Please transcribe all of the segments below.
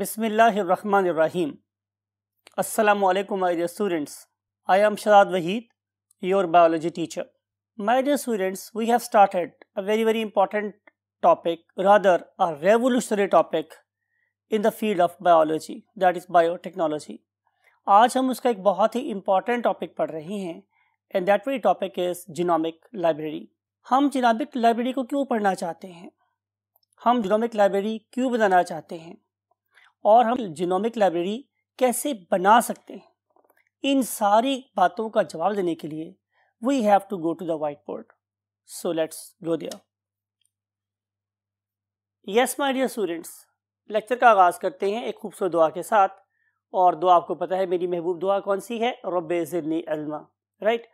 बिसमीम अल्लाम my dear students I am Sharad Waheed your biology teacher my dear students we have started a very very important topic rather a revolutionary topic in the field of biology that is biotechnology आज हम उसका एक बहुत ही important topic पढ़ रहे हैं and that very topic is genomic library हम genomic library को क्यों पढ़ना चाहते हैं हम जिनॉमिक लाइब्रेरी क्यों बनाना चाहते हैं और हम जिनोमिक लाइब्रेरी कैसे बना सकते हैं इन सारी बातों का जवाब देने के लिए we have to go to the white board so let's go दिया yes my dear students lecture का आगाज़ करते हैं एक खूबसूरत दुआ के साथ और दुआ आपको पता है मेरी महबूब दुआ कौन सी है रब राइट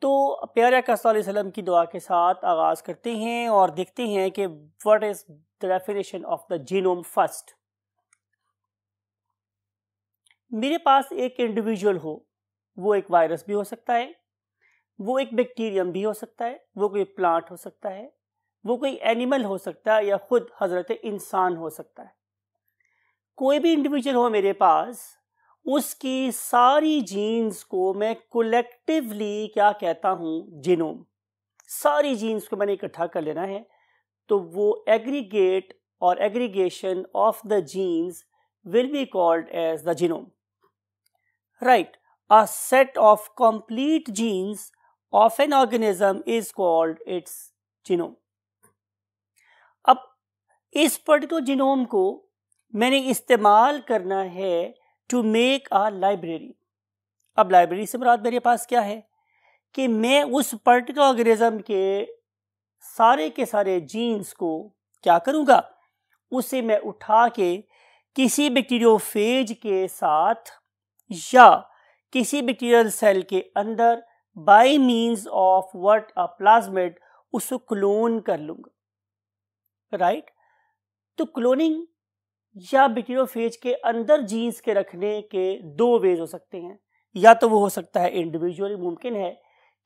तो प्यारे कसम की दुआ के साथ आगाज़ करते हैं और देखते हैं कि what is the definition of the genome first मेरे पास एक इंडिविजुअल हो वो एक वायरस भी हो सकता है वो एक बैक्टीरियम भी हो सकता है वो कोई प्लांट हो सकता है वो कोई एनिमल हो सकता है या खुद हजरत इंसान हो सकता है कोई भी इंडिविजुअल हो मेरे पास उसकी सारी जीन्स को मैं कलेक्टिवली क्या कहता हूँ जिनोम सारी जीन्स को मैंने इकट्ठा कर लेना है तो वो एग्रीगेट और aggregation of the genes will be called as the genome Right, a set of complete genes of an organism is called its genome. अब इस पर्टिकुलर जीनोम को मैंने इस्तेमाल करना है टू मेक अ लाइब्रेरी अब लाइब्रेरी से मुराद मेरे पास क्या है कि मैं उस पर्टिकुलर ऑर्गेनिज्म के सारे के सारे जीन्स को क्या करूँगा उसे मैं उठा के किसी बैक्टीरियोफेज के साथ या किसी बैक्टीरियल सेल के अंदर by means of what a plasmid उसको क्लोन कर लूंगा राइट तो क्लोनिंग या बैक्टीरियोफेज के अंदर जीन्स के रखने के दो वेज हो सकते हैं या तो वो हो सकता है इंडिविजुअली मुमकिन है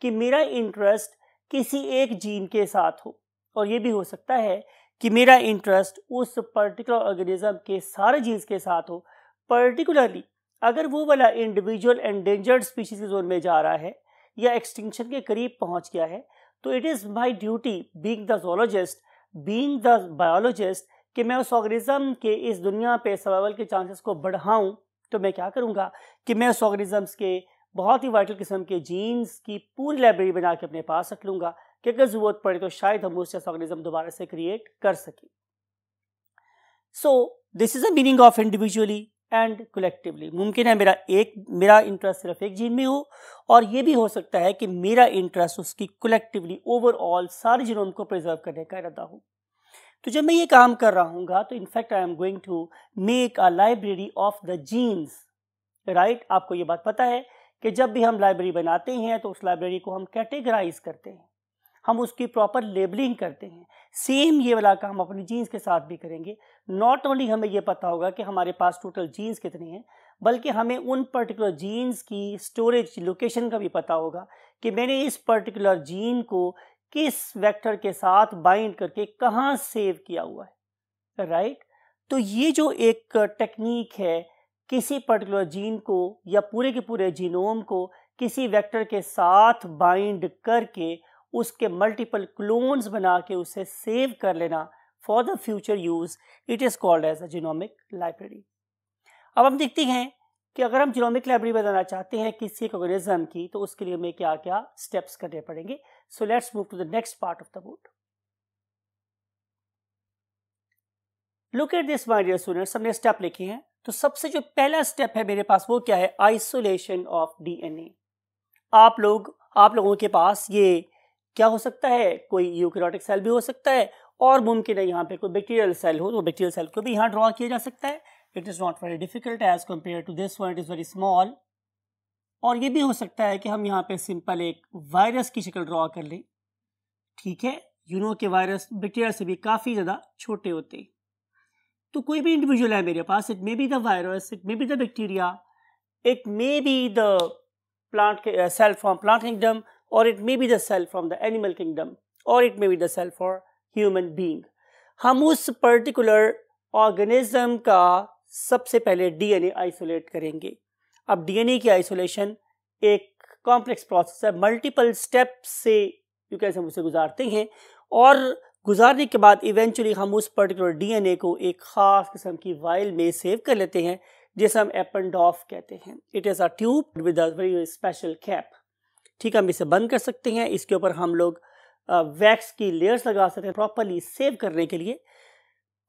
कि मेरा इंटरेस्ट किसी एक जीन के साथ हो और ये भी हो सकता है कि मेरा इंटरेस्ट उस पर्टिकुलर ऑर्गेनिज्म के सारे जीन्स के साथ हो पर्टिकुलरली अगर वो वाला इंडिविजुअल एंडेंजर्ड स्पीशीज के जोन में जा रहा है या एक्सटिंक्शन के करीब पहुंच गया है तो it is my duty being the zoologist being the biologist कि मैं उस ऑर्गेनिज्म के इस दुनिया पे सर्वाइवल के चांसेस को बढ़ाऊं तो मैं क्या करूंगा कि मैं उस ऑर्गेनिज़म्स के बहुत ही वाइटल किस्म के जीन्स की पूरी लाइब्रेरी बना के अपने पास रख लूँगा कि अगर ज़रूरत पड़े तो शायद हम उससे ऑर्गेनिज्म दोबारा से क्रिएट कर सकें so this is a meaning of individually and collectively मुमकिन है मेरा एक मेरा इंटरेस्ट सिर्फ एक जीन में हो और ये भी हो सकता है कि मेरा इंटरेस्ट उसकी कलेक्टिवली ओवरऑल सारे जीनोम को प्रिजर्व करने का इरादा हो तो जब मैं ये काम कर रहा हूँ तो in fact I am going to make a library of the genes right आपको ये बात पता है कि जब भी हम लाइब्रेरी बनाते हैं तो उस लाइब्रेरी को हम कैटेगराइज करते हैं हम उसकी प्रॉपर लेबलिंग करते हैं सेम ये वाला काम अपने जीन्स के साथ भी करेंगे नॉट ओनली हमें ये पता होगा कि हमारे पास टोटल जीन्स कितने हैं बल्कि हमें उन पर्टिकुलर जीन्स की स्टोरेज लोकेशन का भी पता होगा कि मैंने इस पर्टिकुलर जीन को किस वेक्टर के साथ बाइंड करके कहाँ सेव किया हुआ है राइट right? तो ये जो एक टेक्निक है किसी पर्टिकुलर जीन को या पूरे के पूरे जीनोम को किसी वेक्टर के साथ बाइंड करके उसके मल्टीपल क्लोन्स बना के उसे सेव कर लेना for the future use it is called as a genomic library अब हम देखते हैं कि अगर हम जीनोमिक लाइब्रेरी बनाना चाहते हैं किसी एक ऑर्गेनिज्म की तो उसके लिए हमें क्या क्या स्टेप्स करने पड़ेंगे so let's move to the next part of the book look at this my dear students हमने स्टेप लिखे हैं तो सबसे जो पहला स्टेप है मेरे पास वो क्या है आइसोलेशन ऑफ डीएनए आप लोग आप लोगों के पास ये क्या हो सकता है कोई यूक्रोटिक सेल भी हो सकता है और मुमकिन है यहाँ पे कोई बैक्टीरियल सेल हो तो बैक्टीरियल सेल को भी यहाँ ड्रॉ किया जा सकता है it is not very difficult as compare to this one it is very small और ये भी हो सकता है कि हम यहाँ पे सिंपल एक वायरस की शक्ल ड्रॉ कर लें ठीक है यूनो के वायरस बैक्टीरिया से भी काफ़ी ज़्यादा छोटे होते हैं तो कोई भी इंडिविजुअल है मेरे पास it may be the virus it may be the bacteria it may be the plant cell form plant kingdom और it may be the cell from the animal kingdom और it may be the cell for human being हम उस particular organism का सबसे पहले DNA isolate करेंगे अब DNA की आइसोलेशन एक कॉम्प्लेक्स प्रोसेस है मल्टीपल स्टेप से यू कैसे हम उसे गुजारते हैं और गुजारने के बाद इवेंचुअली हम उस पर्टिकुलर डीएनए को एक ख़ास किस्म की वाइल में सेव कर लेते हैं जिसे हम एपनडॉफ कहते हैं it is a tube with a very special cap ठीक है हम इसे बंद कर सकते हैं इसके ऊपर हम लोग वैक्स की लेयर्स लगा सकते हैं प्रॉपरली सेव करने के लिए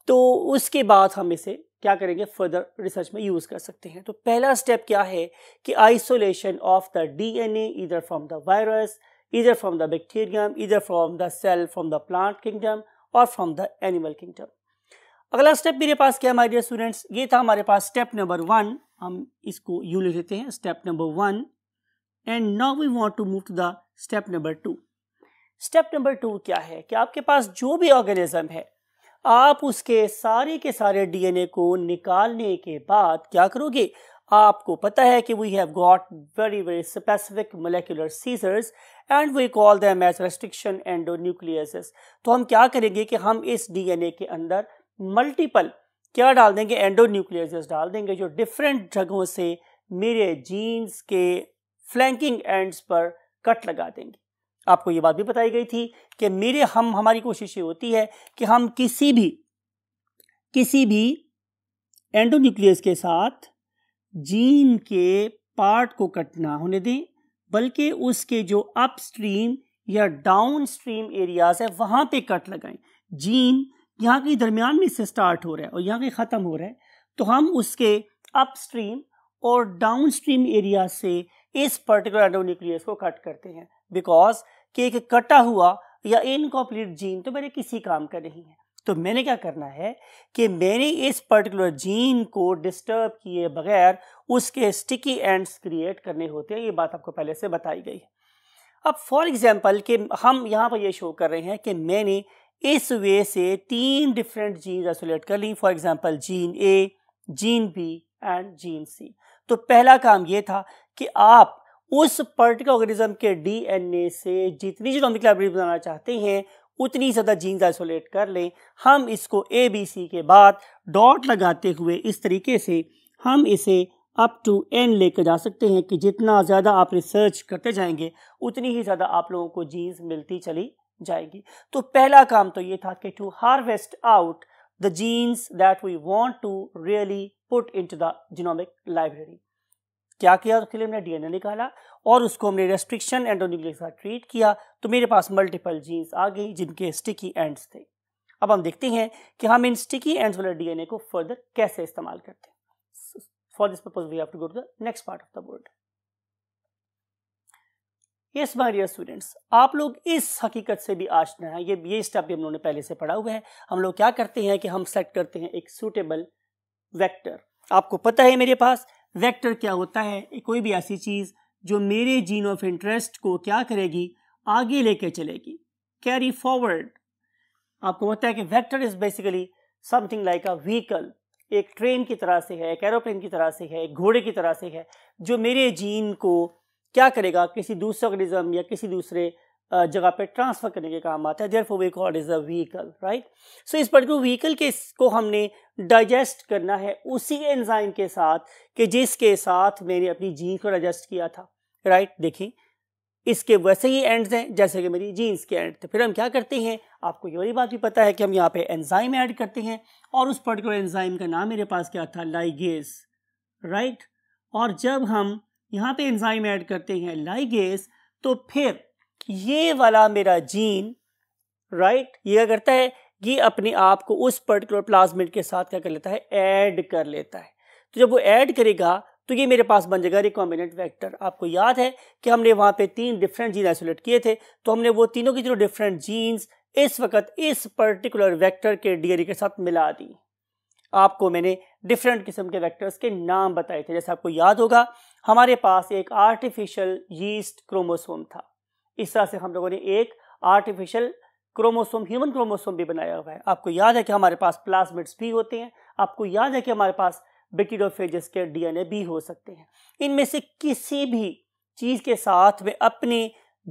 तो उसके बाद हम इसे क्या करेंगे फर्दर रिसर्च में यूज़ कर सकते हैं तो पहला स्टेप क्या है कि आइसोलेशन ऑफ द डीएनए इधर फ्रॉम द वायरस इधर फ्रॉम द बैक्टीरियम इधर from the cell from the plant kingdom और फ्रॉम द एनिमल किंगडम अगला स्टेप मेरे पास क्या हमारे डियर स्टूडेंट्स ये था हमारे पास स्टेप नंबर वन हम इसको यू लिख लेते हैं step number one and now we want to move to the step number two step number two क्या है कि आपके पास जो भी ऑर्गेनिज्म है आप उसके सारे के सारे डीएनए को निकालने के बाद क्या करोगे आपको पता है कि we have got very very specific molecular scissors and we call them as restriction endonuclease तो हम क्या करेंगे कि हम इस डीएनए के अंदर मल्टीपल क्या डाल देंगे एंडो न्यूक्लियस डाल देंगे जो डिफरेंट जगहों से मेरे जीन्स के फ्लैंकिंग एंड्स पर कट लगा देंगे आपको ये बात भी बताई गई थी कि मेरे हम हमारी कोशिश ये होती है कि हम किसी भी किसी भी एंडोन्यूक्लियस के साथ जीन के पार्ट को कट ना होने दें बल्कि उसके जो अपस्ट्रीम या डाउन स्ट्रीम एरियाज है वहाँ पे कट लगाएं जीन यहाँ के दरमियान में से स्टार्ट हो रहा है और यहाँ के ख़त्म हो रहा है तो हम उसके अपस्ट्रीम और डाउन स्ट्रीम एरिया से इस पर्टिकुलर एंडो न्यूक्लियस को कट करते हैं बिकॉज कि एक कटा हुआ या इनकम्प्लीट जीन तो मेरे किसी काम का नहीं है तो मैंने क्या करना है कि मैंने इस पर्टिकुलर जीन को डिस्टर्ब किए बगैर उसके स्टिकी एंड्स क्रिएट करने होते हैं ये बात आपको पहले से बताई गई है अब फॉर एग्जांपल कि हम यहाँ पर ये शो कर रहे हैं कि मैंने इस वे से तीन डिफरेंट जीन आइसोलेट कर ली for example gene A gene B and gene C तो पहला काम ये था कि आप उस पर्टिकुलर ऑर्गेनिज्म के डीएनए से जितनी जीनोमिक लाइब्रेरी बनाना चाहते हैं उतनी ज़्यादा जीन्स आइसोलेट कर लें हम इसको ए बी सी के बाद डॉट लगाते हुए इस तरीके से हम इसे अप टू एन लेकर जा सकते हैं कि जितना ज़्यादा आप रिसर्च करते जाएंगे उतनी ही ज़्यादा आप लोगों को जीन्स मिलती चली जाएगी तो पहला काम तो ये था कि to harvest out the genes that we want to really put into the genomic library क्या किया उसके लिए हमने डीएनए निकाला और उसको हमने रेस्ट्रिक्शन एंडोन्यूक्लियर के साथ ट्रीट किया तो मेरे पास मल्टीपल जीन्स आ गई जिनके स्टिकी एंड्स थे अब हम देखते हैं कि हम इन स्टिकी एंड्स वाले डीएनए को फर्दर कैसे इस्तेमाल करते हैं for this purpose we have to go to the next part of the world yes my dear students आप लोग इस हकीकत से भी आशना है ये ये स्टेप भी हम लोगों ने पहले से पढ़ा हुआ है हम लोग क्या करते हैं कि हम सेट करते हैं एक सूटेबल वेक्टर आपको पता है मेरे पास वेक्टर क्या होता है कोई भी ऐसी चीज़ जो मेरे जीन ऑफ इंटरेस्ट को क्या करेगी आगे लेके चलेगी कैरी फॉरवर्ड आपको होता है कि vector is basically something like a vehicle एक ट्रेन की तरह से है एक एरोप्लेन की तरह से है एक घोड़े की तरह से है जो मेरे जीन को क्या करेगा किसी दूसरे ऑर्गेनिज्म या किसी दूसरे जगह पे ट्रांसफ़र करने के काम आता है therefore we called is a vehicle right so इस पर्टिकुलर व्हीकल के को हमने डाइजेस्ट करना है उसी एंजाइम के साथ कि जिसके साथ मैंने अपनी जीन को डाइजेस्ट किया था राइट right? देखिए इसके वैसे ही एंड्स हैं जैसे कि मेरी जीन्स के एंड थे तो फिर हम क्या करते हैं आपको ये वाली बात भी पता है कि हम यहाँ पे एंजाइम ऐड करते हैं और उस पर्टिकुलर एंजाइम का नाम मेरे पास क्या था लाइगेस राइट और जब हम यहाँ पे एंजाइम ऐड करते हैं लाइगेस तो फिर ये वाला मेरा जीन राइट ये क्या करता है कि अपने आप को उस पर्टिकुलर प्लाज्मिड के साथ क्या कर लेता है ऐड कर लेता है तो जब वो ऐड करेगा तो ये मेरे पास बन जाएगा रिकॉम्बिनेंट वेक्टर आपको याद है कि हमने वहाँ पे तीन डिफरेंट जीन आइसोलेट किए थे तो हमने वो तीनों के जो डिफरेंट जीन्स इस वक्त इस पर्टिकुलर वेक्टर के डी के साथ मिला दी आपको मैंने डिफरेंट किस्म के वेक्टर्स के नाम बताए थे जैसे आपको याद होगा हमारे पास एक आर्टिफिशियल यीस्ट क्रोमोसोम था इस तरह से हम लोगों ने एक आर्टिफिशियल क्रोमोसोम ह्यूमन क्रोमोसोम भी बनाया हुआ है आपको याद है कि हमारे पास प्लाज्मिड्स भी होते हैं आपको याद है कि हमारे पास बेक्टीरियोफेजेस के डीएनए भी हो सकते हैं इनमें से किसी भी चीज़ के साथ मैं अपने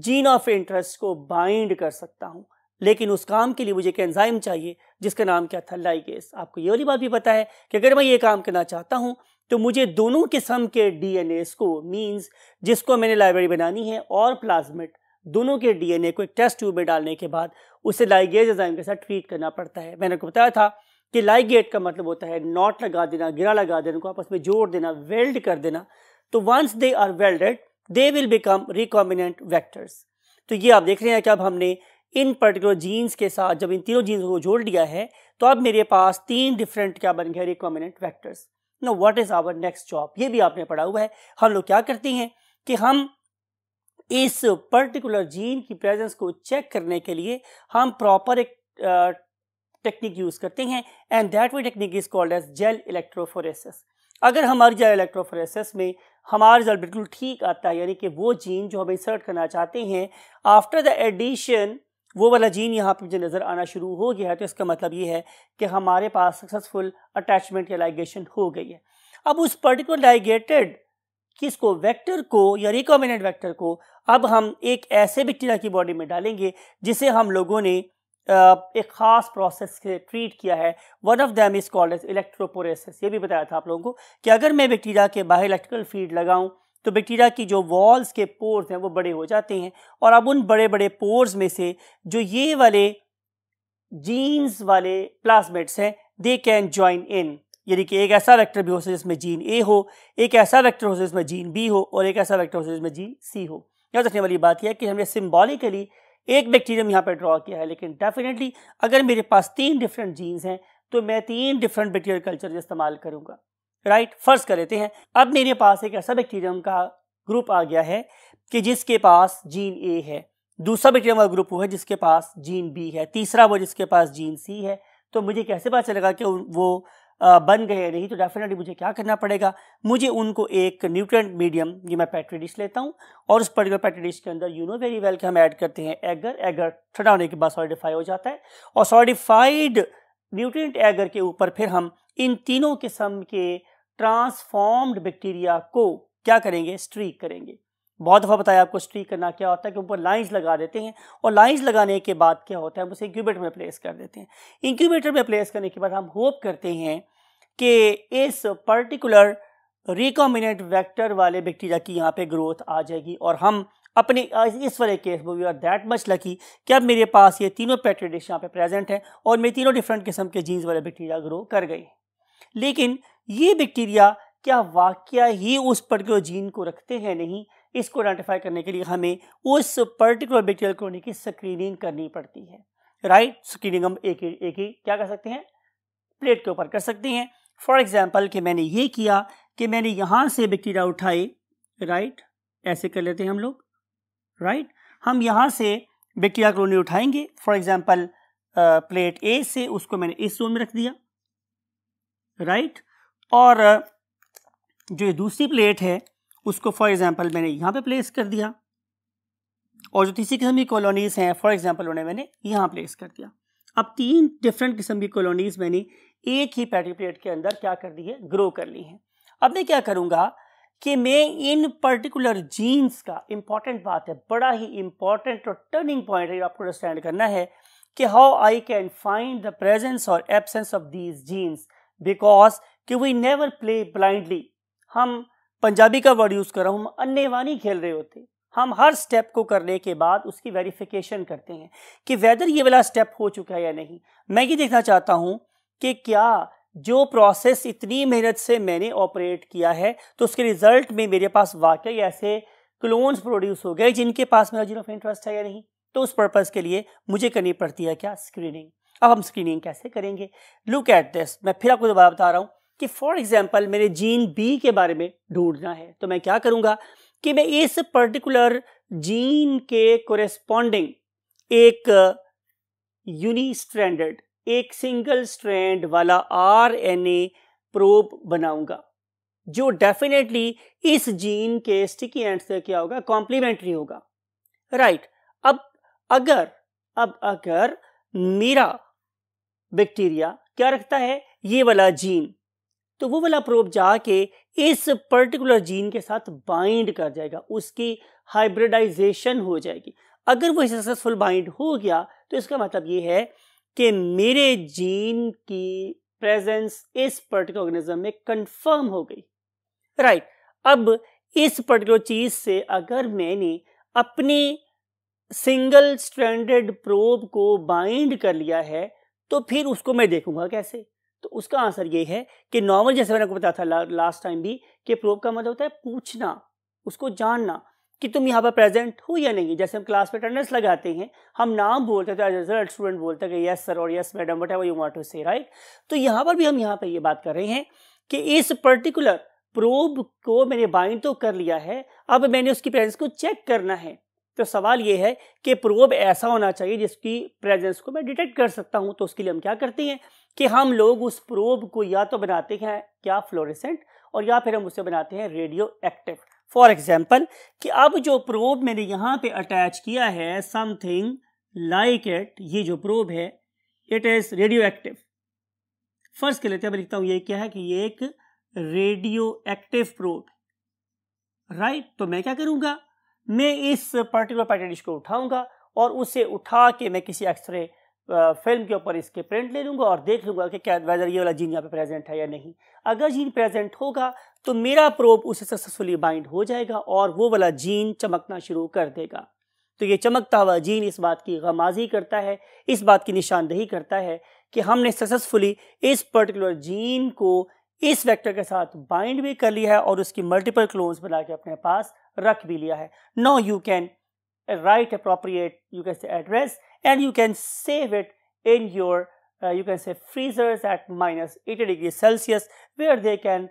जीन ऑफ इंटरेस्ट को बाइंड कर सकता हूँ लेकिन उस काम के लिए मुझे एक एंजाइम चाहिए जिसका नाम क्या था लाइगेस आपको ये वाली बात भी पता है कि अगर मैं ये काम करना चाहता हूँ तो मुझे दोनों किस्म के डी को मीन्स जिसको मैंने लाइब्रेरी बनानी है और प्लाज्मिट दोनों के डीएनए को एक टेस्ट ट्यूब में डालने के बाद उसे लाइगेज एजाइम के साथ ट्रीट करना पड़ता है मैंने आपको बताया था कि लाइगेट का मतलब होता है नॉट लगा देना गिरा लगा देना उनको आपस में जोड़ देना वेल्ड कर देना तो once they are welded they will become recombinant vectors तो ये आप देख रहे हैं कि अब हमने इन पर्टिकुलर जीन्स के साथ जब इन तीनों जीन्स को जोड़ लिया है तो अब मेरे पास तीन डिफरेंट क्या बन गए recombinant vectors no what is our next job ये भी आपने पढ़ा हुआ है हम लोग क्या करते हैं कि हम इस पर्टिकुलर जीन की प्रेजेंस को चेक करने के लिए हम प्रॉपर एक टेक्निक यूज़ करते हैं and that way technique is called as gel electrophoresis अगर हमारी जेल इलेक्ट्रोफोरेसिस में हमारा रिजल्ट बिल्कुल ठीक आता है यानी कि वो जीन जो हम इंसर्ट करना चाहते हैं आफ्टर द एडिशन वो वाला जीन यहाँ पर मुझे नज़र आना शुरू हो गया है तो इसका मतलब ये है कि हमारे पास सक्सेसफुल अटैचमेंट या लाइगेशन हो गई है अब उस पर्टिकुलर लाइगेटेड इसको वेक्टर को या रिकॉमिनेंट वेक्टर को अब हम एक ऐसे बैक्टीरिया की बॉडी में डालेंगे जिसे हम लोगों ने एक ख़ास प्रोसेस से ट्रीट किया है one of them is called as electroporation ये भी बताया था आप लोगों को कि अगर मैं बैक्टीरिया के बाहर इलेक्ट्रिकल फीड लगाऊं तो बैक्टीरिया की जो वॉल्स के पोर्स हैं वो बड़े हो जाते हैं और अब उन बड़े बड़े पोर्स में से जो ये वाले जीन्स वाले प्लाजमेट्स हैं दे कैन ज्वाइन इन यानी कि एक ऐसा वेक्टर भी हो सकता है जिसमें जीन ए हो एक ऐसा वेक्टर हो सकता है जिसमें जीन बी हो और एक ऐसा वेक्टर हो सकता है जिसमें जीन सी हो याद रखने वाली बात यह है कि हमने सिम्बॉलिकली एक बैक्टीरियम यहाँ पर ड्रॉ किया है लेकिन डेफिनेटली अगर मेरे पास तीन डिफरेंट जीन्स हैं तो मैं तीन डिफरेंट बैक्टीरियल कल्चर इस्तेमाल करूँगा राइट फर्ज कर लेते हैं अब मेरे पास एक ऐसा बैक्टीरियम का ग्रुप आ गया है कि जिसके पास जीन ए है दूसरा बैक्टीरियम का ग्रुप वो है जिसके पास जीन बी है तीसरा वो जिसके पास जीन सी है तो मुझे कैसे पता चलेगा कि वो बन गए नहीं तो डेफिनेटली मुझे क्या करना पड़ेगा मुझे उनको एक न्यूट्रेंट मीडियम ये मैं पेट्री डिश लेता हूँ और उस पर्टिकुलर पेट्री डिश के अंदर यू नो वेरी वेल के हम ऐड करते हैं एगर एगर ठंडा होने के बाद सॉलिडिफाई हो जाता है और सॉलिडिफाइड न्यूट्रिएंट एगर के ऊपर फिर हम इन तीनों किस्म के ट्रांसफॉर्म्ड बैक्टीरिया को क्या करेंगे स्ट्रीक करेंगे बहुत दफ़ा बताया आपको स्ट्रीक करना क्या होता है कि ऊपर लाइंस लगा देते हैं और लाइंस लगाने के बाद क्या होता है हम उसे इंक्यूबेटर में प्लेस कर देते हैं इंक्यूबेटर में प्लेस करने के बाद हम होप करते हैं कि इस पर्टिकुलर रिकॉमिनेंट वेक्टर वाले बैक्टीरिया की यहाँ पे ग्रोथ आ जाएगी और हम अपने इस वाले केस में we are that much lucky कि अब मेरे पास ये तीनों पेट्री यहाँ पे प्रेजेंट है और मेरे तीनों डिफरेंट किस्म के जीन्स वाले बैक्टीरिया ग्रो कर गए लेकिन ये बैक्टीरिया क्या वाक्य ही उस पर्टिकुलर जीन को रखते हैं नहीं इसको आइडेंटिफाई करने के लिए हमें उस पर्टिकुलर बैक्टीरियल कॉलोनी की स्क्रीनिंग करनी पड़ती है राइट right? स्क्रीनिंग हम एक ही एक ही क्या कर सकते हैं प्लेट के ऊपर कर सकते हैं फॉर एग्जाम्पल कि मैंने ये किया कि मैंने यहाँ से बैक्टीरिया उठाए राइट right? ऐसे कर लेते हैं हम लोग राइट right? हम यहाँ से बैक्टीरिया कॉलोनी उठाएंगे फॉर एग्जाम्पल प्लेट ए से उसको मैंने इस जोन में रख दिया राइट right? और जो दूसरी प्लेट है उसको फॉर एग्ज़ाम्पल मैंने यहाँ पे प्लेस कर दिया और जो तीसरी किस्म की कॉलोनीज़ हैं फॉर एग्ज़ाम्पल उन्हें मैंने यहाँ प्लेस कर दिया अब तीन डिफरेंट किस्म की कॉलोनीज़ मैंने एक ही पैटी प्लेट के अंदर क्या कर दी है ग्रो कर ली है अब मैं क्या करूँगा कि मैं इन पर्टिकुलर जीन्स का इम्पॉर्टेंट बात है बड़ा ही इम्पॉर्टेंट और टर्निंग पॉइंट है आपको अंडरस्टैंड करना है कि how I can find the presence और absence of these genes because कि वी नेवर प्ले ब्लाइंडली हम पंजाबी का वर्ड यूज़ कर रहा हूँ हम अन्यवानी खेल रहे होते हम हर स्टेप को करने के बाद उसकी वेरिफिकेशन करते हैं कि वेदर ये वाला स्टेप हो चुका है या नहीं मैं ये देखना चाहता हूँ कि क्या जो प्रोसेस इतनी मेहनत से मैंने ऑपरेट किया है तो उसके रिजल्ट में मेरे पास वाकई ऐसे क्लोन्स प्रोड्यूस हो गए जिनके पास मेरा जीरो इंटरेस्ट है या नहीं तो उस पर्पज़ के लिए मुझे करनी पड़ती है क्या स्क्रीनिंग अब हम स्क्रीनिंग कैसे करेंगे लुक एट दिस मैं फिर आपको दोबारा बता रहा हूँ कि फॉर एग्जाम्पल मेरे जीन बी के बारे में ढूंढना है तो मैं क्या करूंगा कि मैं इस पर्टिकुलर जीन के कोरेस्पॉन्डिंग एक यूनी uh, स्टैंडर्ड एक सिंगल स्ट्रैंड वाला आर एन ए प्रोब बनाऊंगा जो डेफिनेटली इस जीन के स्टिकी एंड से क्या होगा कॉम्प्लीमेंट्री होगा राइट right. अब अगर अब अगर मेरा बैक्टीरिया क्या रखता है ये वाला जीन तो वो वाला प्रोब जाके इस पर्टिकुलर जीन के साथ बाइंड कर जाएगा उसकी हाइब्रिडाइजेशन हो जाएगी अगर वो सक्सेसफुल बाइंड हो गया तो इसका मतलब ये है कि मेरे जीन की प्रेजेंस इस पर्टिकुलर ऑर्गेनिज्म में कंफर्म हो गई राइट right. अब इस पर्टिकुलर चीज़ से अगर मैंने अपनी सिंगल स्टैंडर्ड प्रोब को बाइंड कर लिया है तो फिर उसको मैं देखूंगा कैसे तो उसका आंसर ये है कि नॉर्मल जैसे मैंने आपको बताया था ला, लास्ट टाइम भी कि प्रोब का मतलब होता है पूछना उसको जानना कि तुम यहाँ पर प्रेजेंट हो या नहीं जैसे हम क्लास में अटेंडेंस लगाते हैं हम नाम बोलते हैं तो रिजल्ट स्टूडेंट बोलते हैं कि यस सर और yes madam whatever you want to say right तो यहाँ पर भी हम यहाँ पर ये यह बात कर रहे हैं कि इस पर्टिकुलर प्रोब को मैंने बाइंड तो कर लिया है अब मैंने उसकी प्रेजेंस को चेक करना है तो सवाल ये है कि प्रोब ऐसा होना चाहिए जिसकी प्रेजेंस को मैं डिटेक्ट कर सकता हूँ तो उसके लिए हम क्या करते हैं कि हम लोग उस प्रोब को या तो बनाते हैं क्या फ्लोरेसेंट और या फिर हम उसे बनाते हैं रेडियो एक्टिव फॉर एग्जाम्पल कि अब जो प्रोब मैंने यहाँ पे अटैच किया है समथिंग लाइक इट ये जो प्रोब है it is radioactive first के लेते तो हैं मैं लिखता हूँ ये क्या है कि ये एक रेडियो एक्टिव प्रोब राइट तो मैं क्या करूँगा मैं इस पर्टिकुलर पैटर्न को उठाऊंगा और उसे उठा के मैं किसी एक्सरे फिल्म के ऊपर इसके प्रिंट ले लूँगा और देख लूँगा कि क्या वेदर ये वाला जीन यहाँ पे प्रेजेंट है या नहीं अगर जीन प्रेजेंट होगा तो मेरा प्रोब उसे सक्सेसफुली बाइंड हो जाएगा और वो वाला जीन चमकना शुरू कर देगा तो ये चमकता हुआ जीन इस बात की गमाजी करता है इस बात की निशानदेही करता है कि हमने सक्सेसफुली इस पर्टिकुलर जीन को इस वेक्टर के साथ बाइंड भी कर लिया है और उसकी मल्टीपल क्लोन्स बना के अपने पास रख भी लिया है no you can write appropriate you can address and you can save it in your uh, you can say freezers at minus 80 degrees celsius where they can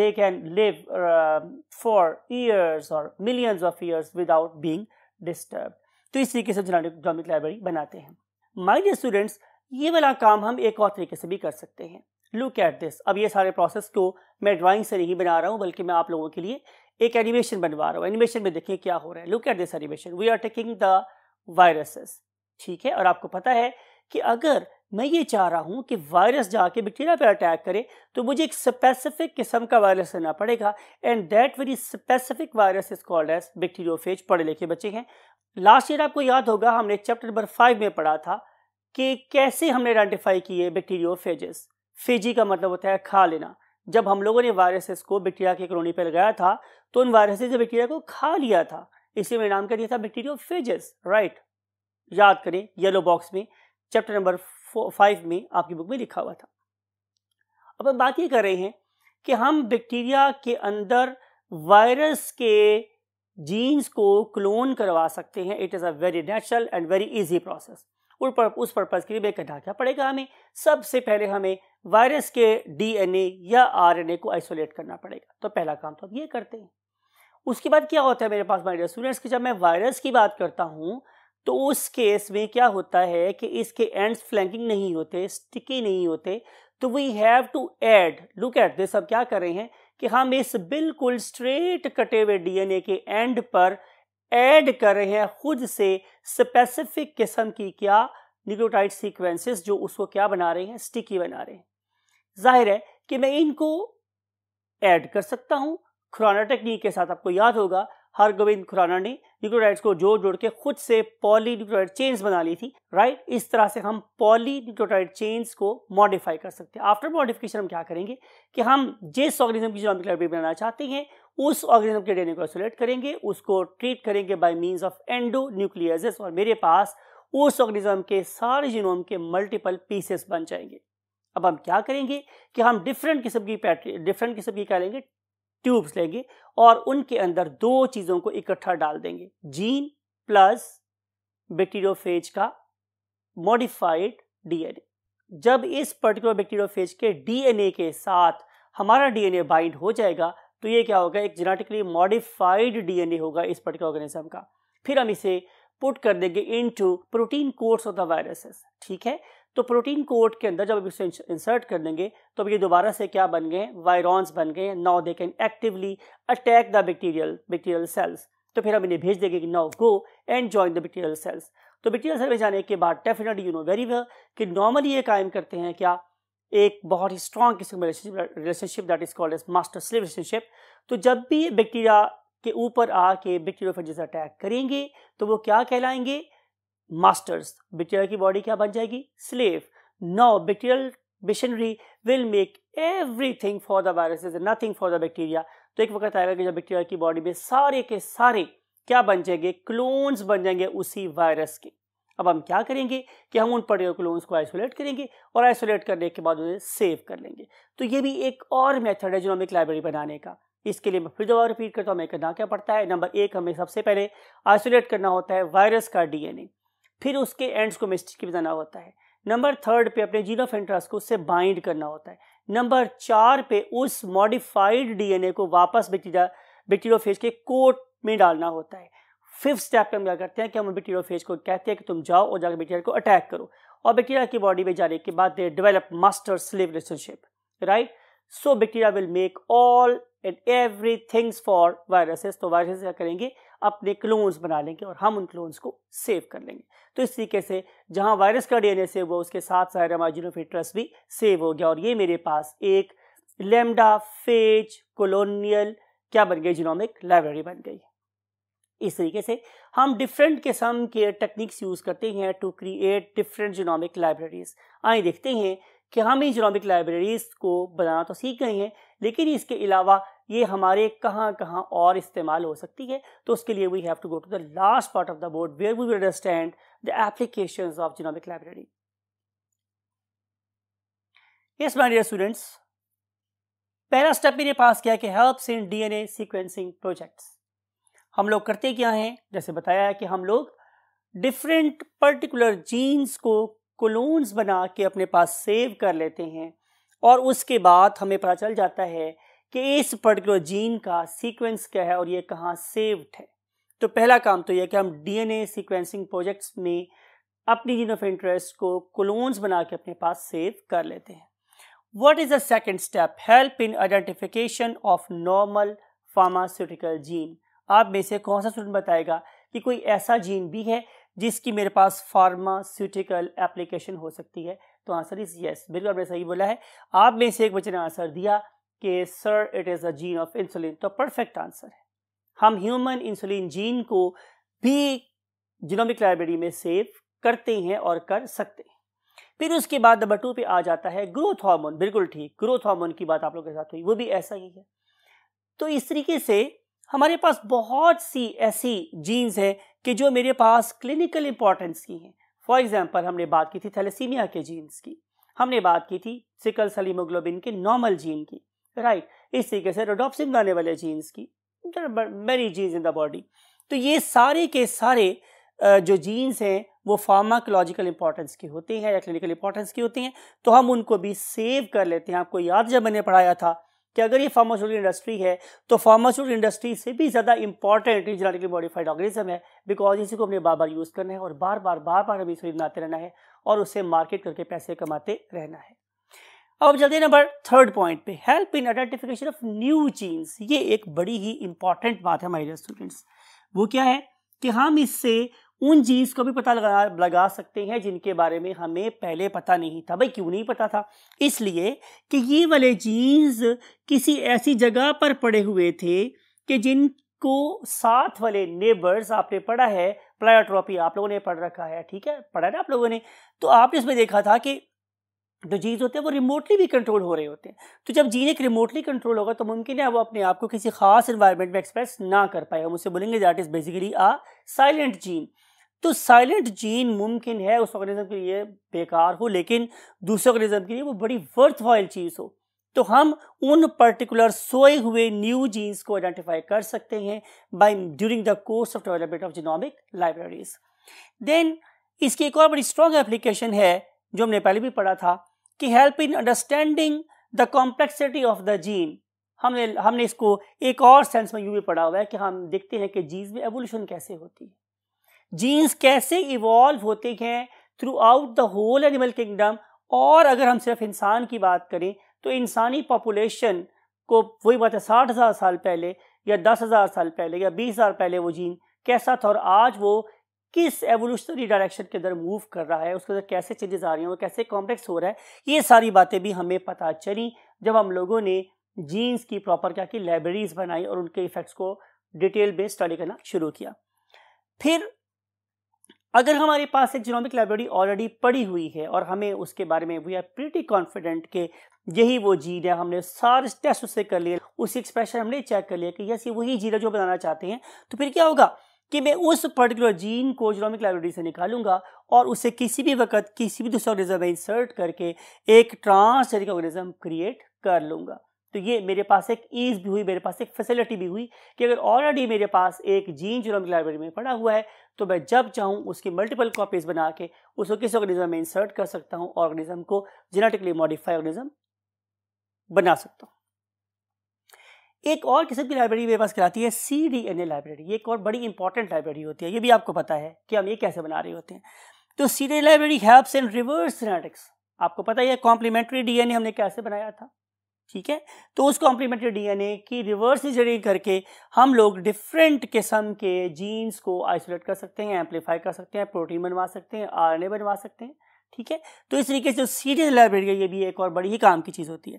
they can live um, for years or millions of years without being disturbed to isi ke sab genomic library banate hain my dear students ye wala kaam hum ek aur tarike se bhi kar sakte hain look at this ab ye sare process ko main drawing se nahi bana raha hu balki main aap logo ke liye ek animation banwa raha hu animation mein dekhiye kya look at this animation we are taking the viruses ठीक है और आपको पता है कि अगर मैं ये चाह रहा हूँ कि वायरस जाके बैक्टीरिया पर अटैक करे तो मुझे एक स्पेसिफिक किस्म का वायरस लेना पड़ेगा and that very specific virus is called as bacteriophage पढ़े लिखे बच्चे हैं लास्ट ईयर आपको याद होगा हमने चैप्टर नंबर फाइव में पढ़ा था कि कैसे हमने आइडेंटिफाई किए बैक्टीरियोफेजेस फेजी का मतलब होता है खा लेना जब हम लोगों ने वायरसेस को बैक्टीरिया के कॉलोनी पर लगाया था तो उन वायरसेस ने बैक्टीरिया को खा लिया था इसी में नाम कर दिया था बैक्टीरियोफेजेस राइट याद करें येलो बॉक्स में चैप्टर नंबर फाइव में आपकी बुक में लिखा हुआ था अब हम बात ये कर रहे हैं कि हम बैक्टीरिया के अंदर वायरस के जीन्स को क्लोन करवा सकते हैं it is a very natural and very easy process उस पर्पज़ के लिए बेकर ढांचा पड़ेगा हमें सबसे पहले हमें वायरस के डीएनए या आरएनए को आइसोलेट करना पड़ेगा तो पहला काम तो अब ये करते हैं उसके बाद क्या होता है मेरे पास माइडिया स्टूडेंट्स की जब मैं वायरस की बात करता हूँ तो उस केस में क्या होता है कि इसके एंड्स फ्लैंकिंग नहीं होते स्टिकी नहीं होते तो we have to add look at this अब क्या कर रहे हैं कि हम इस बिल्कुल स्ट्रेट कटे हुए डीएनए के एंड पर एड कर रहे हैं खुद से स्पेसिफिक किस्म की क्या न्यूक्लियोटाइड सीक्वेंसेस जो उसको क्या बना रहे हैं स्टिकी बना रहे हैं जाहिर है कि मैं इनको ऐड कर सकता हूं ख्रोना टेक्निक के साथ आपको याद होगा हरगोविंद खुराना ने न्यूक्लियोटाइड्स को जोड़ जोड़ के खुद से पॉली न्यूक्लियोटाइड चेन्स बना ली थी राइट इस तरह से हम पॉली न्यूक्लियोटाइड चेन्स को मॉडिफाई कर सकते हैं आफ्टर मॉडिफिकेशन हम क्या करेंगे कि हम जिस ऑर्गेनिज्म की जीनोमिक लाइब्रेरी बनाना चाहते हैं उस ऑर्गेनिज्म के डीएनए को आइसोलेट करेंगे उसको ट्रीट करेंगे by means of endonucleases और मेरे पास उस ऑर्गेनिज्म के सारे जीनोम के मल्टीपल पीसेस बन जाएंगे अब हम क्या करेंगे कि हम डिफरेंट किस्म की पैटर्न डिफरेंट किस्म की क्या लेंगे ट्यूब्स लेंगे और उनके अंदर दो चीज़ों को इकट्ठा डाल देंगे जीन प्लस बैक्टीरियोफेज का मॉडिफाइड डीएनए जब इस पर्टिकुलर बैक्टीरियोफेज के डीएनए के साथ हमारा डीएनए बाइंड हो जाएगा तो ये क्या होगा एक जेनेटिकली मॉडिफाइड डीएनए होगा इस पर्टिकुलर ऑर्गेनिज्म का फिर हम इसे पुट कर देंगे into protein coats of the viruses ठीक है तो प्रोटीन कोट के अंदर जब अभी इसको इंसर्ट कर देंगे तो अब ये दोबारा से क्या बन गए वायरॉन्स बन गए now they can actively attack the bacterial bacterial cells तो फिर हम इन्हें भेज देंगे कि now go and join the bacterial cells तो बैक्टीरियल सेल में जाने के बाद definitely you know very well कि नॉर्मली ये कायम करते हैं क्या एक बहुत ही स्ट्रॉन्ग किस्म का relationship that is called as master slave relationship तो जब भी बैक्टीरिया के ऊपर आके बैक्टीरियोफेजेस अटैक करेंगे तो वो क्या कहलाएंगे मास्टर्स बैक्टीरिया की बॉडी क्या बन जाएगी slave now bacterial machinery will make everything for the viruses nothing for the bacteria तो एक वक्त आएगा कि जब बैक्टीरिया की बॉडी में सारे के सारे क्या बन जाएंगे क्लोन्स बन जाएंगे उसी वायरस के अब हम क्या करेंगे कि हम उन पड़े क्लोन्स को आइसोलेट करेंगे और आइसोलेट करने के बाद उन्हें सेव कर लेंगे तो ये भी एक और मेथड है जिनोमिक लाइब्रेरी बनाने का इसके लिए मैं फिर दोबारा रिपीट करता हूँ हमें करना क्या पड़ता है नंबर एक हमें सबसे पहले आइसोलेट करना होता है वायरस का डीएनए फिर उसके एंड्स को मिस्टिक बनाना होता है नंबर थर्ड पे अपने ऑफ इंटरेस्ट को उससे बाइंड करना होता है नंबर चार पे उस मॉडिफाइड डीएनए को वापस बैक्टीरिया बैक्टीरियोफेज के कोट में डालना होता है फिफ्थ स्टेप पे हम क्या करते हैं कि हम बैक्टीरियोफेज को कहते हैं कि तुम जाओ और जाकर बैक्टीरिया को अटैक करो और बैक्टीरिया की बॉडी में जाने के बाद they develop master slave relationship right so bacteria will make all and every things for viruses तो वायरसेस क्या करेंगे अपने क्लोन्स बना लेंगे और हम उन क्लोन्स को सेव कर लेंगे तो इस तरीके से जहाँ वायरस का डीएनए सेव हुआ उसके साथ सारा मार्जिनोफिट्रस भी सेव हो गया और ये मेरे पास एक लेमडा फेज कोलोनियल क्या बन गई जिनोमिक लाइब्रेरी बन गई इस तरीके से हम डिफरेंट किस्म के टेक्निक्स यूज़ करते हैं to create different genomic libraries आइए देखते हैं कि हम इन जिनोमिक लाइब्रेरीज को बनाना तो सीख गए हैं लेकिन इसके अलावा ये हमारे कहाँ कहाँ और इस्तेमाल हो सकती है तो उसके लिए we have to go to the last part of the board where we understand the application of genomic library yes my dear students पहला स्टेप मैंने पास किया कि helps in DNA sequencing projects हम लोग करते क्या हैं जैसे बताया है कि हम लोग डिफरेंट पर्टिकुलर जीन्स को क्लोन्स बना के अपने पास सेव कर लेते हैं और उसके बाद हमें पता चल जाता है कि इस पर्टिकुलर जीन का सीक्वेंस क्या है और ये कहाँ सेव्ड है तो पहला काम तो यह कि हम डीएनए सीक्वेंसिंग प्रोजेक्ट्स में अपनी जीन ऑफ इंटरेस्ट को क्लोन्स बना के अपने पास सेव कर लेते हैं what is the second step help in identification of normal pharmaceutical gene आप में से कौन सा स्टूडेंट बताएगा कि कोई ऐसा जीन भी है जिसकी मेरे पास फार्मास्यूटिकल एप्लीकेशन हो सकती है तो आंसर इज यस बिल्कुल आपने सही बोला है आप में से एक बच्चे ने आंसर दिया कि sir it is a gene of insulin तो परफेक्ट आंसर है हम ह्यूमन इंसुलिन जीन को भी जिनोमिक लाइब्रेरी में सेव करते हैं और कर सकते हैं फिर उसके बाद नंबर टू पे आ जाता है ग्रोथ हार्मोन बिल्कुल ठीक ग्रोथ हार्मोन की बात आप लोगों के साथ हुई वो भी ऐसा ही है तो इस तरीके से हमारे पास बहुत सी ऐसी जीन्स हैं कि जो मेरे पास क्लिनिकल इंपॉर्टेंस की हैं फॉर एग्जांपल हमने बात की थी थैलेसीमिया के जीन्स की हमने बात की थी सिकल सलीमोग्लोबिन के नॉर्मल जीन की राइट right. इस तरीके से रोडोप्सिन गाने वाले जीन्स की मेरी जीन्स इन द बॉडी तो ये सारे के सारे जो जीन्स हैं वो फार्माकोलॉजिकल इंपॉर्टेंस की होती हैं या क्लिनिकल इंपॉर्टेंस की होती हैं तो हम उनको भी सेव कर लेते हैं आपको याद जब मैंने पढ़ाया था कि अगर ये फार्मास्यूटिकल इंडस्ट्री है तो फार्मास्यूटिकल इंडस्ट्री से भी ज़्यादा इंपॉर्टेंट जेनेटिकली मॉडिफाइड ऑर्गेनिज्म है बिकॉज इसी को हमने बार बार यूज़ करना है और बार बार बार बार हमें इसे बनाते रहना है और उससे मार्केट करके पैसे कमाते रहना है अब चलते हैं नंबर थर्ड पॉइंट पे help in identification of new genes ये एक बड़ी ही इंपॉर्टेंट बात है हमारे स्टूडेंट्स वो क्या है कि हम इससे उन चीज़ को भी पता लगा लगा सकते हैं जिनके बारे में हमें पहले पता नहीं था भाई क्यों नहीं पता था इसलिए कि ये वाले जीन्स किसी ऐसी जगह पर पड़े हुए थे कि जिनको साथ वाले नेबर्स आपने पढ़ा है प्लायोट्रॉपी आप लोगों ने पढ़ रखा है ठीक है पढ़ा ना आप लोगों ने तो आपने इसमें देखा था कि जो जीन्स होते हैं वो रिमोटली भी कंट्रोल हो रहे होते हैं तो जब जीन एक रिमोटली कंट्रोल होगा तो मुमकिन है वो अपने आप को किसी खास इन्वायरमेंट में एक्सप्रेस ना कर पाए हम उसे बोलेंगे that is basically a silent gene तो साइलेंट जीन मुमकिन है उस ऑर्गेनिज्म के लिए बेकार हो लेकिन दूसरे ऑर्गेनिज्म के लिए वो बड़ी वर्थ वाइल चीज़ हो तो हम उन पर्टिकुलर सोए हुए न्यू जीन्स को आइडेंटिफाई कर सकते हैं by during the course of development of genomic libraries then इसकी एक और बड़ी स्ट्रॉन्ग एप्लीकेशन है जो हमने पहले भी पढ़ा था कि help in understanding the complexity of the gene हमने हमने इसको एक और सेंस में यू भी पढ़ा हुआ है कि हम देखते हैं कि जीन्स में एवोल्यूशन कैसे होती है जीन्स कैसे इवॉल्व होते हैं throughout the whole animal kingdom और अगर हम सिर्फ इंसान की बात करें तो इंसानी पॉपुलेशन को वही बात है साठ हज़ार साल पहले या दस हज़ार साल पहले या बीस हज़ार पहले वो जीन कैसा था और आज वो किस एवोल्यूशनरी डायरेक्शन के अंदर मूव कर रहा है उसके अंदर कैसे चेंजेस आ रही हैं वो कैसे कॉम्प्लेक्स हो रहा है ये सारी बातें भी हमें पता चली जब हम लोगों ने जीन्स की प्रॉपर क्या की लाइब्रेरीज बनाई और उनके इफेक्ट्स को डिटेल में स्टडी करना शुरू किया फिर अगर हमारे पास एक जीनोमिक लाइब्रेरी ऑलरेडी पड़ी हुई है और हमें उसके बारे में वी आर प्रीटी कॉन्फिडेंट कि यही वो जीन है हमने सारे टेस्ट उससे कर लिए उसी एक्सप्रेशन हमने चेक कर लिया कि यस ये वही जीन है जो बनाना चाहते हैं तो फिर क्या होगा कि मैं उस पर्टिकुलर जीन को जीनोमिक लाइब्रेरी से निकालूंगा और उसे किसी भी वक्त किसी भी दूसरे ऑर्गेनिज्म में इंसर्ट करके एक ट्रांसजेनिक ऑर्गेनिज्म क्रिएट कर लूँगा तो ये मेरे पास एक ईज भी हुई मेरे पास एक फैसिलिटी भी हुई कि अगर ऑलरेडी मेरे पास एक जीन जीनोमिक लाइब्रेरी में पड़ा हुआ है तो मैं जब चाहूँ उसकी मल्टीपल कॉपीज़ बना के उसको किस ऑर्गेनिज्म में इंसर्ट कर सकता हूँ ऑर्गेनिज्म को जेनेटिकली मॉडिफाई ऑर्गेनिज्म बना सकता हूँ एक और किस्म की लाइब्रेरी मेरे पास कराती है C D N A library एक और बड़ी इंपॉर्टेंट लाइब्रेरी होती है ये भी आपको पता है कि हम ये कैसे बना रहे होते हैं तो C D library helps in reverse genetics आपको पता है कॉम्प्लीमेंट्री ए हमने कैसे बनाया था ठीक है तो उस कॉम्प्लीमेंट्री डीएनए की रिवर्स इंजीनियरिंग करके हम लोग डिफरेंट किस्म के जीन्स को आइसोलेट कर सकते हैं एम्पलीफाई कर सकते हैं प्रोटीन बनवा सकते हैं आर बनवा सकते हैं ठीक है तो इस तरीके से जो सी डी लाइब्रेरी है ये भी एक और बड़ी ही काम की चीज़ होती है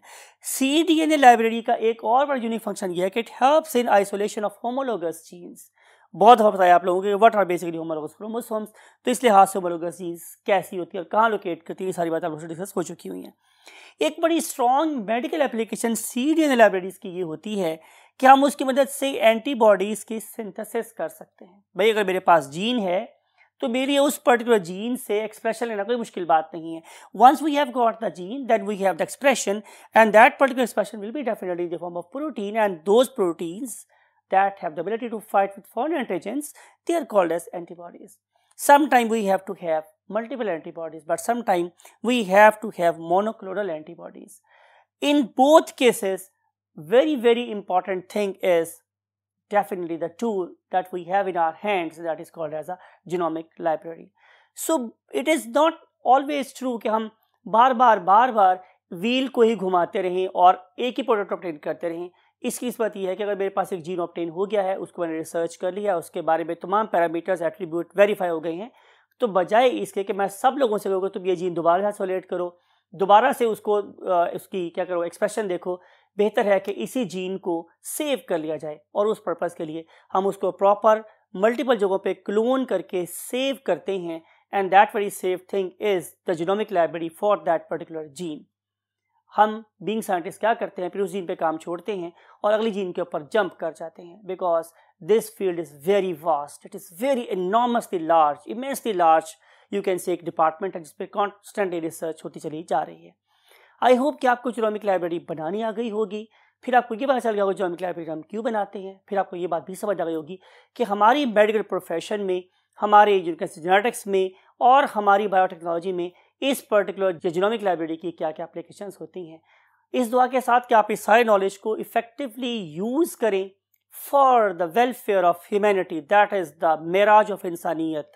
C D N A library का एक और बड़ा यूनिक फंक्शन यह है कि it helps in isolation of homologous genes बहुत दफ़ा बताया आप लोगों के what are basically homologous chromosomes तो इसलिए हाथ से होमोलोगसीज कैसी होती है और कहाँ लोकेट करती है ये सारी बातें आप लोगों से डिस्कस हो चुकी हुई हैं एक बड़ी strong medical application C D N libraries की ये होती है कि हम उसकी मदद से एंटीबॉडीज़ की सिंथेसिस कर सकते हैं भाई अगर मेरे पास जीन है तो मेरी उस पर्टिकुलर जीन से एक्सप्रेशन लेना कोई मुश्किल बात नहीं है once we have got the gene then we have the expression and that particular expression will be definitely the form of protein and those proteins that have the ability to fight with foreign antigens, they are called as antibodies. Sometimes we have to have multiple antibodies, but sometimes we have to have monoclonal antibodies. In both cases, very, very important thing is definitely the tool that we have in our hands that is called as a genomic library. So, it is not always true that we bar bar bar bar wheel ko hi ghumate रहें और ek hi product obtain करते रहें इसकी नस्बत यह है कि अगर मेरे पास एक जीन ऑप्टेन हो गया है उसको मैंने रिसर्च कर लिया उसके बारे में तमाम पैरामीटर्स एट्रीब्यूट वेरीफाई हो गए हैं तो बजाय इसके कि मैं सब लोगों से कहूँगा तुम ये जीन दोबारा आइसोलेट करो दोबारा से उसको उसकी क्या करो एक्सप्रेशन देखो बेहतर है कि इसी जीन को सेव कर लिया जाए और उस पर्पज़ के लिए हम उसको प्रॉपर मल्टीपल जगहों पर क्लोन करके सेव करते हैं and that very safe thing is the genomic library for that particular gene हम बींग साइंटिस्ट क्या करते हैं फिर उस जीन पे काम छोड़ते हैं और अगली जीन के ऊपर जंप कर जाते हैं because this field is very vast it is very enormously large immensely large you can say एक डिपार्टमेंट है जिसपे कॉन्स्टेंटली रिसर्च होती चली जा रही है आई होप कि आपको जोनॉमिक लाइब्रेरी बनानी आ गई होगी फिर आपको ये पता चल गया होगा जोनॉमिक लाइब्रेरी हम क्यों बनाते हैं फिर आपको ये बात भी समझ आ गई होगी कि हमारी मेडिकल प्रोफेशन में हमारे जेनेटिक्स में और हमारी बायोटेक्नोलॉजी में इस पर्टिकुलर जिनोमिक लाइब्रेरी की क्या क्या अप्लीकेशन होती हैं इस दुआ के साथ कि आप इस सारे नॉलेज को इफेक्टिवली यूज़ करें for the welfare of humanity that is the मेराज ऑफ इंसानियत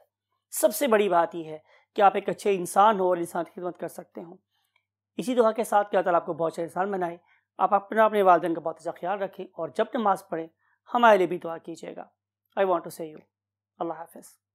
सबसे बड़ी बात यह है कि आप एक अच्छे इंसान हो और इंसान की खिदमत कर सकते हो इसी दुआ के साथ क्या आपको बहुत अच्छा इंसान बनाए आप अपना अपने वालदेन का बहुत अच्छा ख्याल रखें और जब नमाज़ पढ़ें हमारे लिए भी दुआ कीजिएगा I want to say you अल्लाह हाफिज़